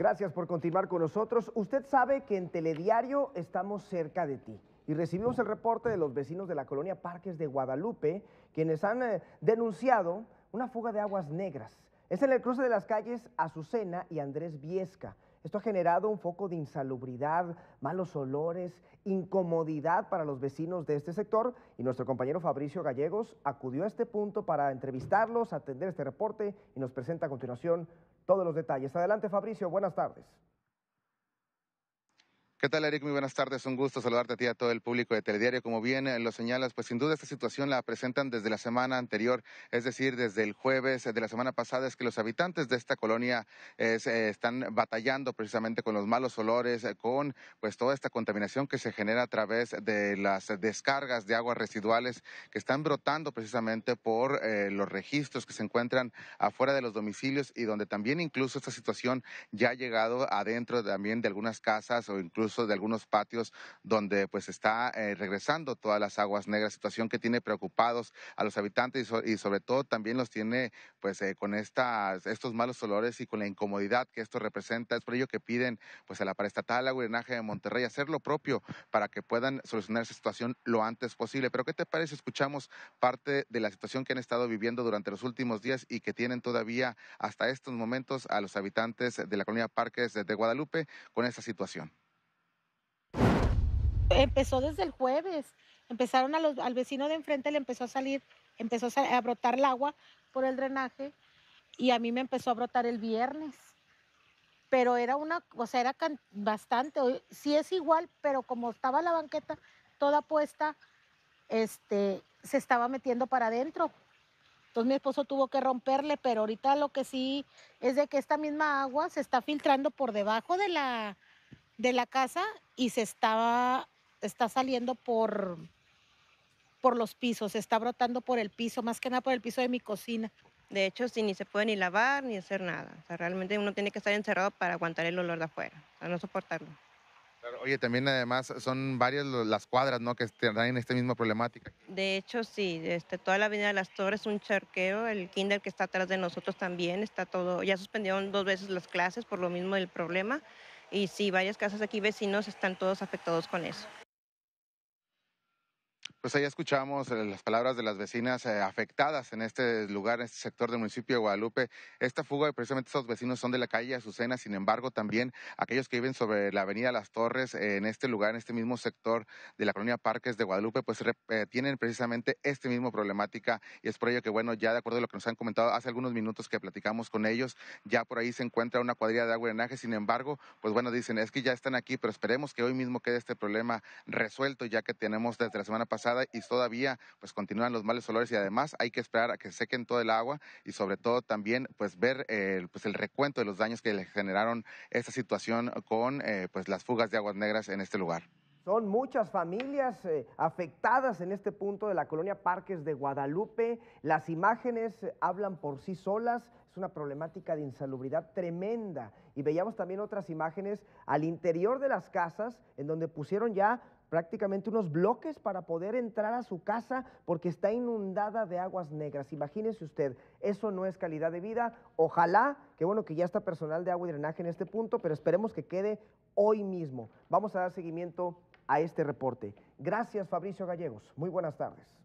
Gracias por continuar con nosotros. Usted sabe que en Telediario estamos cerca de ti y recibimos el reporte de los vecinos de la colonia Parques de Guadalupe, quienes han eh, denunciado una fuga de aguas negras. Es en el cruce de las calles Azucena y Andrés Viesca. Esto ha generado un foco de insalubridad, malos olores, incomodidad para los vecinos de este sector y nuestro compañero Fabricio Gallegos acudió a este punto para entrevistarlos, atender este reporte y nos presenta a continuación todos los detalles. Adelante Fabricio, buenas tardes. ¿Qué tal, Eric? Muy buenas tardes. Un gusto saludarte a ti y a todo el público de Telediario. Como bien eh, lo señalas, pues sin duda esta situación la presentan desde la semana anterior, es decir, desde el jueves eh, de la semana pasada, es que los habitantes de esta colonia eh, están batallando precisamente con los malos olores, con pues toda esta contaminación que se genera a través de las descargas de aguas residuales que están brotando precisamente por los registros que se encuentran afuera de los domicilios y donde también incluso esta situación ya ha llegado adentro también de algunas casas o incluso de algunos patios donde pues está eh, regresando todas las aguas negras, situación que tiene preocupados a los habitantes y, sobre todo también los tiene pues eh, con estas, estos malos olores y con la incomodidad que esto representa. Es por ello que piden pues a la paraestatal la de Monterrey hacer lo propio para que puedan solucionar esa situación lo antes posible. Pero ¿qué te parece? Escuchamos parte de la situación que han estado viviendo durante los últimos días y que tienen todavía hasta estos momentos a los habitantes de la colonia Parques de Guadalupe con esta situación. Empezó desde el jueves. Empezaron al vecino de enfrente, le empezó a salir, empezó a brotar el agua por el drenaje y a mí me empezó a brotar el viernes. Pero era una, o sea, era bastante, sí es igual, pero como estaba la banqueta toda puesta, este, se estaba metiendo para adentro. Entonces mi esposo tuvo que romperle, pero ahorita lo que sí es de que esta misma agua se está filtrando por debajo de la, de la casa y se estaba está saliendo por, por los pisos, está brotando por el piso, más que nada por el piso de mi cocina. De hecho, sí, ni se puede ni lavar ni hacer nada. O sea, realmente uno tiene que estar encerrado para aguantar el olor de afuera, para no soportarlo. oye, también además son varias las cuadras, ¿no? Que tienen esta misma problemática. De hecho, sí, este, toda la avenida de las Torres un charqueo, el kinder que está atrás de nosotros también, está todo, ya suspendieron dos veces las clases por lo mismo del problema. Y sí, varias casas aquí vecinos están todos afectados con eso. Pues ahí escuchamos eh, las palabras de las vecinas eh, afectadas en este lugar, en este sector del municipio de Guadalupe. Esta fuga, precisamente esos vecinos son de la calle Azucena, sin embargo, también aquellos que viven sobre la avenida Las Torres, eh, en este lugar, en este mismo sector de la colonia Parques de Guadalupe, pues tienen precisamente este mismo problemática y es por ello que, bueno, ya de acuerdo a lo que nos han comentado hace algunos minutos que platicamos con ellos, ya por ahí se encuentra una cuadrilla de agua drenaje, sin embargo, pues bueno, dicen, es que ya están aquí, pero esperemos que hoy mismo quede este problema resuelto, ya que tenemos desde la semana pasada y todavía pues continúan los males olores y además hay que esperar a que sequen todo el agua y sobre todo también pues ver eh, pues el recuento de los daños que le generaron esta situación con eh, pues las fugas de aguas negras en este lugar. Son muchas familias eh, afectadas en este punto de la colonia Parques de Guadalupe. Las imágenes hablan por sí solas. Es una problemática de insalubridad tremenda. Y veíamos también otras imágenes al interior de las casas en donde pusieron ya prácticamente unos bloques para poder entrar a su casa porque está inundada de aguas negras. Imagínese usted, eso no es calidad de vida. Ojalá, que bueno que ya está personal de agua y drenaje en este punto, pero esperemos que quede hoy mismo. Vamos a dar seguimiento a este reporte. Gracias, Fabricio Gallegos. Muy buenas tardes.